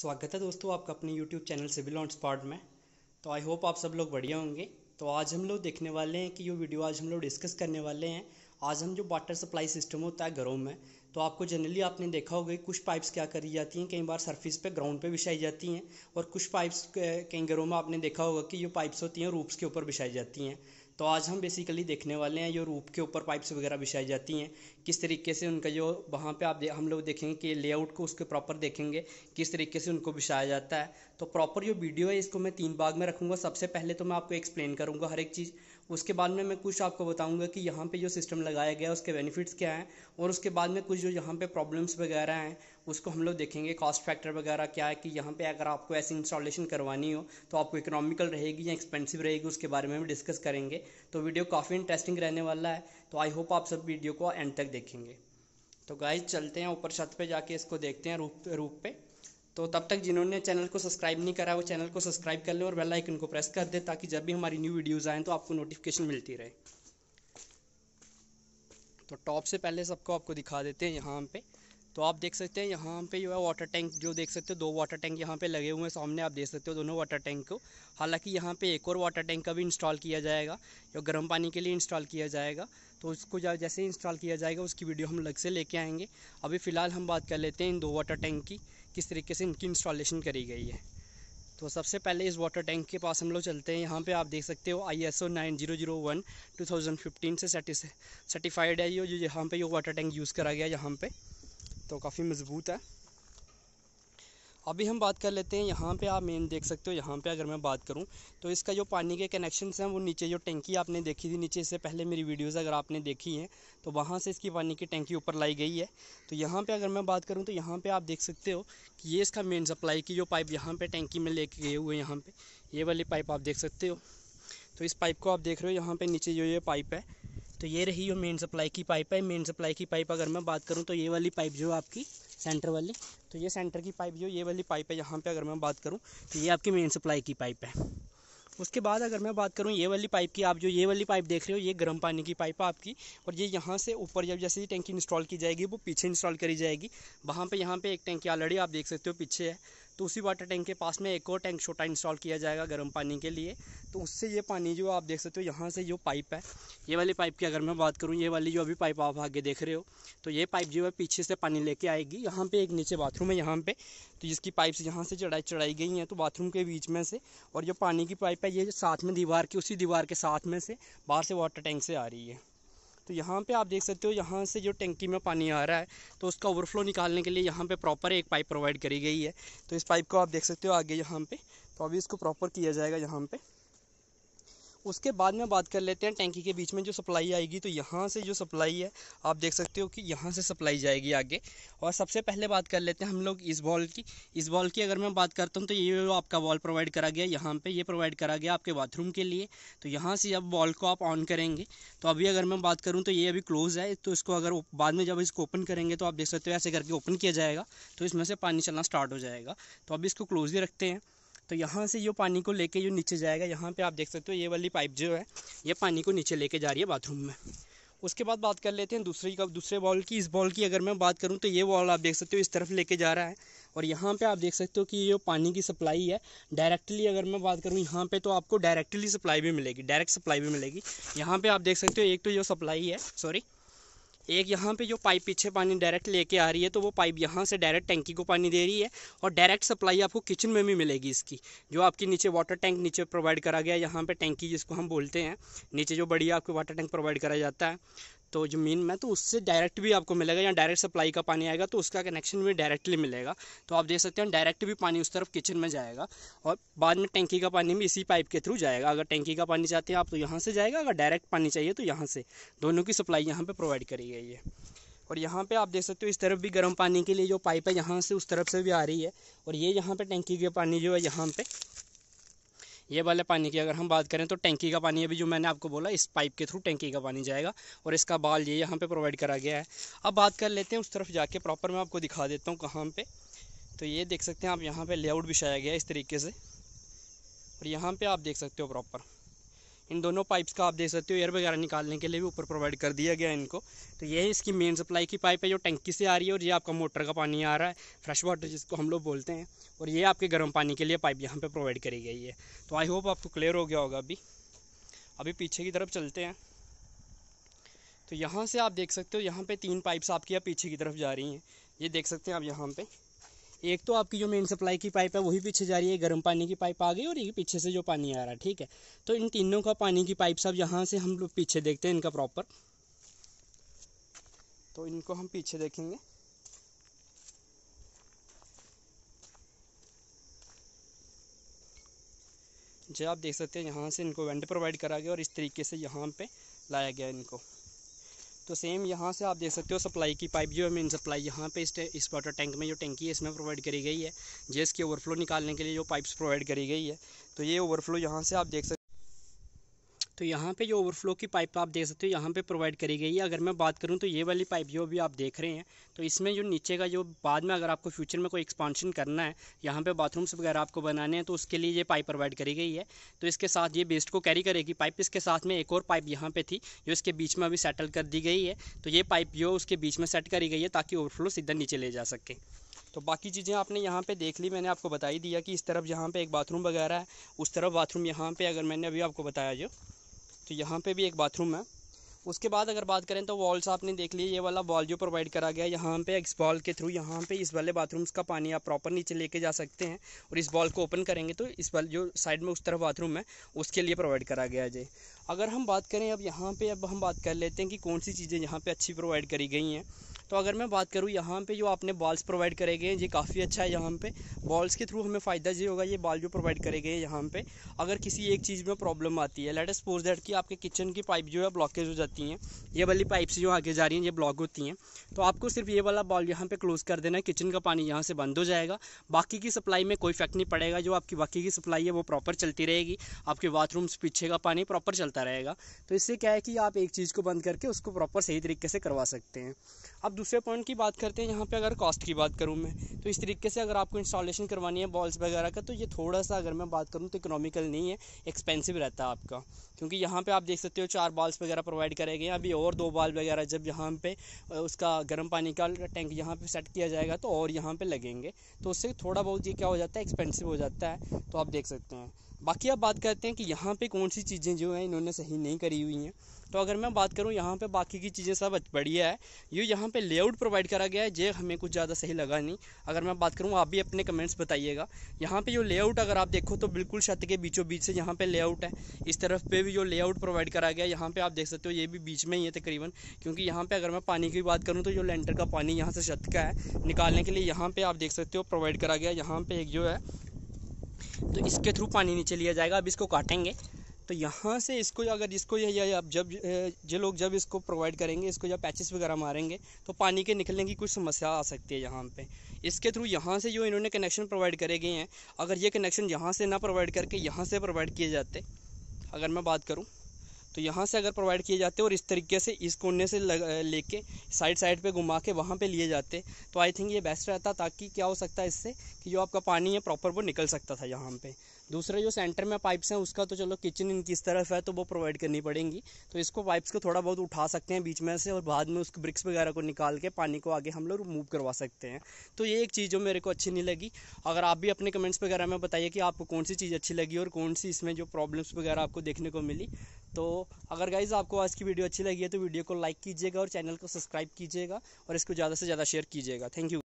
स्वागत है दोस्तों आपका अपने YouTube channel Civil On Spot में तो आई होप आप सब लोग बढ़िया होंगे तो आज हम लोग देखने वाले हैं कि ये वीडियो आज हम लोग डिस्कस करने वाले हैं आज हम जो वाटर सप्लाई सिस्टम होता है घरों में तो आपको जनरली आपने देखा होगा कुछ पाइप्स क्या करी जाती हैं कई बार सरफेस पे ग्राउंड पे बिछाई जाती हैं और कुछ पाइप्स कई घरों में आपने देखा होगा कि ये पाइप्स होती हैं रूप्स के ऊपर बिछाई जाती हैं तो आज हम बेसिकली देखने वाले हैं जो रूप के ऊपर पाइप्स वगैरह बिछाई जाती हैं किस तरीके से उनका जो वहाँ पे आप हम लोग देखेंगे कि लेआउट को उसके प्रॉपर देखेंगे किस तरीके से उनको बिछाया जाता है तो प्रॉपर जो वीडियो है इसको मैं तीन भाग में रखूँगा सबसे पहले तो मैं आपको एक्सप्लेन करूँगा हर एक चीज़ उसके बाद में मैं कुछ आपको बताऊँगा कि यहाँ पर जो सिस्टम लगाया गया है उसके बेनिफिट्स क्या हैं और उसके बाद में कुछ जो यहाँ पर प्रॉब्लम्स वगैरह हैं उसको हम लोग देखेंगे कॉस्ट फैक्टर वगैरह क्या है कि यहाँ पे अगर आपको ऐसी इंस्टॉलेशन करवानी हो तो आपको इकोनॉमिकल रहेगी या एक्सपेंसिव रहेगी उसके बारे में हम डिस्कस करेंगे तो वीडियो काफ़ी इंटरेस्टिंग रहने वाला है तो आई होप आप सब वीडियो को एंड तक देखेंगे तो गाइज चलते हैं ऊपर छत पर जाके इसको देखते हैं रूप रूप पे तो तब तक जिन्होंने चैनल को सब्सक्राइब नहीं करा वो चैनल को सब्सक्राइब कर लें और बेल आइकन को प्रेस कर दें ताकि जब भी हमारी न्यू वीडियोज़ आएँ तो आपको नोटिफिकेशन मिलती रहे तो टॉप से पहले सबको आपको दिखा देते हैं यहाँ पे तो आप देख सकते हैं यहाँ पे जो है वाटर टैंक जो देख सकते हो दो वाटर टैंक यहाँ पे लगे हुए हैं सामने आप देख सकते हो दोनों वाटर टैंक को हालांकि यहाँ पे एक और वाटर टैंक का भी इंस्टॉल किया जाएगा जो गर्म पानी के लिए इंस्टॉल किया जाएगा तो उसको जैसे इंस्टॉल किया जाएगा उसकी वीडियो हम अलग से लेके आएंगे अभी फ़िलहाल हम बात कर लेते हैं इन दो वाटर टैंक की किस तरीके से इनकी इंस्टॉलेशन करी गई है तो सबसे पहले इस वाटर टैंक के पास हम लोग चलते हैं यहाँ पे आप देख सकते हो I S O nine zero zero one two thousand fifteen से सर्टिफाइड है ये जो यहाँ पे ये वाटर टैंक यूज़ करा गया यहाँ पे तो काफ़ी मज़बूत है अभी हम बात कर लेते हैं यहाँ पे आप मेन देख सकते हो यहाँ पे अगर मैं बात करूँ तो इसका जो पानी के कनेक्शन हैं वो नीचे जो टेंकी आपने देखी थी नीचे इससे पहले मेरी वीडियोस अगर आपने देखी हैं तो वहाँ से इसकी पानी की टंकी ऊपर लाई गई है तो यहाँ पे अगर मैं बात करूँ तो यहाँ पे आप देख सकते हो कि ये इसका मेन सप्लाई की जो पाइप यहाँ पर टेंकी में लेके गए हुए यहाँ पर ये वाली पाइप आप देख सकते हो तो इस पाइप को आप देख रहे हो यहाँ पर नीचे जो ये पाइप है तो ये रही हो मेन सप्लाई की पाइप है मेन सप्लाई की पाइप अगर मैं बात करूँ तो ये वाली पाइप जो आपकी सेंटर वाली तो ये सेंटर की पाइप जो ये वाली पाइप है यहाँ पे अगर मैं बात करूँ तो ये आपकी मेन सप्लाई की पाइप है उसके बाद अगर मैं बात करूँ ये वाली पाइप की आप जो ये वाली पाइप देख रहे हो ये गर्म पानी की पाइप है आपकी और ये यहाँ से ऊपर जब जैसे ही टैंकी इंस्टॉल की जाएगी वो पीछे इंस्टॉल करी जाएगी वहाँ पर यहाँ पर एक टैंकी ऑलरेडी आप देख सकते हो पीछे है तो उसी वाटर टैंक के पास में एक और टैंक छोटा इंस्टॉल किया जाएगा गर्म पानी के लिए तो उससे ये पानी जो आप देख सकते हो यहाँ से जो पाइप है ये वाली पाइप की अगर मैं बात करूँ ये वाली जो अभी पाइप आप आगे देख रहे हो तो ये पाइप जो है पीछे से पानी लेके आएगी यहाँ पे एक नीचे बाथरूम है यहाँ पे तो जिसकी पाइप यहाँ से चढ़ाई चढ़ाई गई हैं तो बाथरूम के बीच में से और जो पानी की पाइप है ये साथ में दीवार की उसी दीवार के साथ में से बाहर से वाटर टैंक से आ रही है तो यहाँ पे आप देख सकते हो यहाँ से जो टंकी में पानी आ रहा है तो उसका ओवरफ्लो निकालने के लिए यहाँ पे प्रॉपर एक पाइप प्रोवाइड करी गई है तो इस पाइप को आप देख सकते हो आगे यहाँ पे तो अभी इसको प्रॉपर किया जाएगा यहाँ पे उसके बाद में बात कर लेते हैं टैंकी के बीच में जो सप्लाई आएगी तो यहाँ से जो सप्लाई है आप देख सकते हो कि यहाँ से सप्लाई जाएगी आगे और सबसे पहले बात कर लेते हैं हम लोग इस बॉल की इस बॉल की अगर मैं बात करता हूँ तो ये आपका बॉल प्रोवाइड करा गया यहाँ पर ये प्रोवाइड करा गया आपके बाथरूम के लिए तो यहाँ से अब बॉल को आप ऑन करेंगे तो अभी अगर मैं बात करूँ तो ये अभी क्लोज़ है तो इसको अगर बाद में जब इसको ओपन करेंगे तो आप देख सकते हो ऐसे करके ओपन किया जाएगा तो इसमें से पानी चलना स्टार्ट हो जाएगा तो अभी इसको क्लोज ही रखते हैं तो यहाँ से जो पानी को लेके जो नीचे जाएगा यहाँ पे आप देख सकते हो ये वाली पाइप जो है ये पानी को नीचे लेके जा रही है बाथरूम में उसके बाद बात कर लेते हैं दूसरी का दूसरे बॉल की इस बॉल की अगर मैं बात करूँ तो ये बॉल आप देख सकते हो इस तरफ लेके जा रहा है और यहाँ पे आप देख सकते हो कि ये पानी की सप्लाई है डायरेक्टली अगर मैं बात करूँ यहाँ पे तो आपको डायरेक्टली सप्लाई भी मिलेगी डायरेक्ट सप्लाई भी मिलेगी यहाँ पे आप देख सकते हो एक तो जो सप्लाई है सॉरी एक यहाँ पे जो पाइप पीछे पानी डायरेक्ट लेके आ रही है तो वो पाइप यहाँ से डायरेक्ट टैंकी को पानी दे रही है और डायरेक्ट सप्लाई आपको किचन में भी मिलेगी इसकी जो आपकी नीचे वाटर टैंक नीचे प्रोवाइड करा गया है यहाँ पर टैंकी जिसको हम बोलते हैं नीचे जो बड़ी आपको वाटर टैंक प्रोवाइड करा जाता है तो ज़मीन में तो उससे डायरेक्ट भी आपको मिलेगा या डायरेक्ट सप्लाई का पानी आएगा तो उसका कनेक्शन भी डायरेक्टली मिलेगा तो आप देख सकते हैं डायरेक्ट भी पानी उस तरफ किचन में जाएगा और बाद में टैंकी का पानी भी इसी पाइप के थ्रू जाएगा अगर टैंकी का पानी चाहते हैं आप तो यहाँ से जाएगा अगर डायरेक्ट पानी चाहिए तो यहाँ से दोनों की सप्लाई यहाँ पर प्रोवाइड करी गई है और यहाँ पे आप देख सकते हो इस तरफ भी गर्म पानी के लिए जो पाइप है यहाँ से उस तरफ से भी आ रही है और ये यहाँ पे टैंकी का पानी जो है यहाँ पे ये वाले पानी की अगर हम बात करें तो टैंकी का पानी अभी जो मैंने आपको बोला इस पाइप के थ्रू टैंकी का पानी जाएगा और इसका बाल ये यहाँ पर प्रोवाइड करा गया है अब बात कर लेते हैं उस तरफ जाके प्रॉपर मैं आपको दिखा देता हूँ कहाँ पर तो ये देख सकते हैं आप यहाँ पर लेआउट बिछाया गया है इस तरीके से और यहाँ पर आप देख सकते हो प्रॉपर इन दोनों पाइप्स का आप देख सकते हो एयर वगैरह निकालने के लिए भी ऊपर प्रोवाइड कर दिया गया है इनको तो यही इसकी मेन सप्लाई की पाइप है जो टंकी से आ रही है और ये आपका मोटर का पानी आ रहा है फ्रेश वाटर जिसको हम लोग बोलते हैं और ये आपके गर्म पानी के लिए पाइप यहाँ पर प्रोवाइड करी गई है तो आई होप आपको क्लियर हो गया होगा अभी अभी पीछे की तरफ चलते हैं तो यहाँ से आप देख सकते हो यहाँ पे तीन पाइप्स आपकी यहाँ पीछे की तरफ जा रही हैं ये देख सकते हैं आप यहाँ पे एक तो आपकी जो मेन सप्लाई की पाइप है वही पीछे जा रही है गर्म पानी की पाइप आ गई और ये पीछे से जो पानी आ रहा है ठीक है तो इन तीनों का पानी की पाइप सब यहाँ से हम लोग पीछे देखते हैं इनका प्रॉपर तो इनको हम पीछे देखेंगे जो आप देख सकते हैं यहाँ से इनको वेंट प्रोवाइड करा गया और इस तरीके से यहाँ पे लाया गया इनको तो सेम यहाँ से आप देख सकते हो सप्लाई की पाइप जो है मेन सप्लाई यहाँ पे इस इस वाटर टैंक में जो टैंकी है इसमें प्रोवाइड करी गई है जिसके ओवरफ्लो निकालने के लिए जो पाइप्स प्रोवाइड करी गई है तो ये ओवरफ्लो यहाँ से आप देख सकते तो यहाँ पे जो ओवरफ्लो की पाइप आप देख सकते हो यहाँ पे प्रोवाइड करी गई है अगर मैं बात करूँ तो ये वाली पाइप जो भी आप देख रहे हैं तो इसमें जो नीचे का जो बाद में अगर आपको फ्यूचर में कोई एक्सपांशन करना है यहाँ पे बाथरूम्स वगैरह आपको बनाने हैं तो उसके लिए ये पाइप प्रोवाइड करी गई है तो इसके साथ ये बेस्ट को कैरी करेगी पाइप इसके साथ में एक और पाइप यहाँ पर थी जो इसके बीच में अभी सेटल कर दी गई है तो ये पाइप जो उसके बीच में सेट करी गई है ताकि ओवरफ्लो सीधा नीचे ले जा सके तो बाकी चीज़ें आपने यहाँ पे देख ली मैंने आपको बताई दिया कि इस तरफ जहाँ पे एक बाथरूम वगैरह है उस तरफ बाथरूम यहाँ पे अगर मैंने अभी आपको बताया जो तो यहाँ पे भी एक बाथरूम है उसके बाद अगर बात करें तो वॉल्स आपने देख लिए ये वाला वॉल जो प्रोवाइड करा गया है यहाँ पे इस बॉल के थ्रू यहाँ पे इस वाले बाथरूम्स का पानी आप प्रॉपर नीचे लेके जा सकते हैं और इस बॉल को ओपन करेंगे तो इस वाले जो साइड में उस तरफ बाथरूम है उसके लिए प्रोवाइड करा गया जी अगर हम बात करें अब यहाँ पर अब हम बात कर लेते हैं कि कौन सी चीज़ें यहाँ पर अच्छी प्रोवाइड करी गई हैं तो अगर मैं बात करूँ यहाँ पे जो आपने बॉल्स प्रोवाइड करे गए हैं ये काफ़ी अच्छा है यहाँ पे बॉल्स के थ्रू हमें फ़ायदा ये होगा ये बॉल जो प्रोवाइड करे गए हैं यहाँ पे अगर किसी एक चीज़ में प्रॉब्लम आती है लेटेस्ट पोज डेट कि आपके किचन की पाइप जो है ब्लॉकेज हो जाती हैं ये वाली पाइप से जो आगे जा रही हैं ये ब्लॉक होती हैं तो आपको सिर्फ ये वाला बॉल यहाँ पर क्लोज़ कर देना है किचन का पानी यहाँ से बंद हो जाएगा बाकी की सप्लाई में कोई इफेक्ट नहीं पड़ेगा जो आपकी बाकी की सप्लाई है वो प्रॉपर चलती रहेगी आपके बाथरूम्स पीछे का पानी प्रॉपर चलता रहेगा तो इससे क्या है कि आप एक चीज़ को बंद करके उसको प्रॉपर सही तरीके से करवा सकते हैं अब दूसरे पॉइंट की बात करते हैं यहाँ पे अगर कॉस्ट की बात करूँ मैं तो इस तरीके से अगर आपको इंस्टॉलेशन करवानी है बॉल्स वगैरह का तो ये थोड़ा सा अगर मैं बात करूँ तो इकोनॉमिकल नहीं है एक्सपेंसिव रहता है आपका क्योंकि यहाँ पर आप देख सकते हो चार बॉल्स वगैरह प्रोवाइड करे गए अभी और दो बॉल वगैरह जब यहाँ पर उसका गर्म पानी का टैंक यहाँ पर सेट किया जाएगा तो और यहाँ पर लगेंगे तो उससे थोड़ा बहुत ये क्या हो जाता है एक्सपेंसिव हो जाता है तो आप देख सकते हैं बाकी आप बात करते हैं कि यहाँ पे कौन सी चीज़ें जो हैं इन्होंने सही नहीं करी हुई हैं तो अगर मैं बात करूँ यहाँ पे बाकी की चीज़ें सब बढ़िया है ये यहाँ पे लेआउट प्रोवाइड करा गया है ये हमें कुछ ज़्यादा सही लगा नहीं अगर मैं बात करूँ आप भी अपने कमेंट्स बताइएगा यहाँ पे जो लेआउट अगर आप देखो तो बिल्कुल छत के बीचों बीच से यहाँ पे लेआउट है इस तरफ पे भी जो लेआउट प्रोवाइड करा गया है यहाँ पर आप देख सकते हो ये भी बीच में ही है तकरीबन क्योंकि यहाँ पर अगर मैं पानी की बात करूँ तो जो लेंटर का पानी यहाँ से छत का है निकालने के लिए यहाँ पर आप देख सकते हो प्रोवाइड करा गया यहाँ पर एक जो है तो इसके थ्रू पानी नीचे लिया जाएगा अब इसको काटेंगे तो यहाँ से इसको अगर इसको ये अब जब जो लोग जब इसको प्रोवाइड करेंगे इसको जब पैचेस वगैरह मारेंगे तो पानी के निकलने की कुछ समस्या आ सकती है यहाँ पे इसके थ्रू यहाँ से जो इन्होंने कनेक्शन प्रोवाइड करे गए हैं अगर ये कनेक्शन यहाँ से ना प्रोवाइड करके यहाँ से प्रोवाइड किए जाते अगर मैं बात करूँ तो यहाँ से अगर प्रोवाइड किए जाते और इस तरीके से इस कोने से लेके साइड साइड पे घुमा के वहाँ पे लिए जाते तो आई थिंक ये बेस्ट रहता ताकि क्या हो सकता है इससे कि जो आपका पानी है प्रॉपर वो निकल सकता था यहाँ पे दूसरा जो सेंटर में पाइप्स हैं उसका तो चलो किचन इनकी इस तरफ है तो वो प्रोवाइड करनी पड़ेंगी तो इसको पाइप्स को थोड़ा बहुत उठा सकते हैं बीच में से और बाद में उसको ब्रिक्स वगैरह को निकाल के पानी को आगे हम लोग रिमूव करवा सकते हैं तो ये एक चीज़ जो मेरे को अच्छी नहीं लगी अगर आप भी अपने कमेंट्स वगैरह में बताइए कि आपको कौन सी चीज़ अच्छी लगी और कौन सी इसमें जो प्रॉब्लम्स वगैरह आपको देखने को मिली तो अगर गाइज आपको आज की वीडियो अच्छी लगी है तो वीडियो को लाइक कीजिएगा और चैनल को सब्सक्राइब कीजिएगा और इसको ज़्यादा से ज़्यादा शेयर कीजिएगा थैंक यू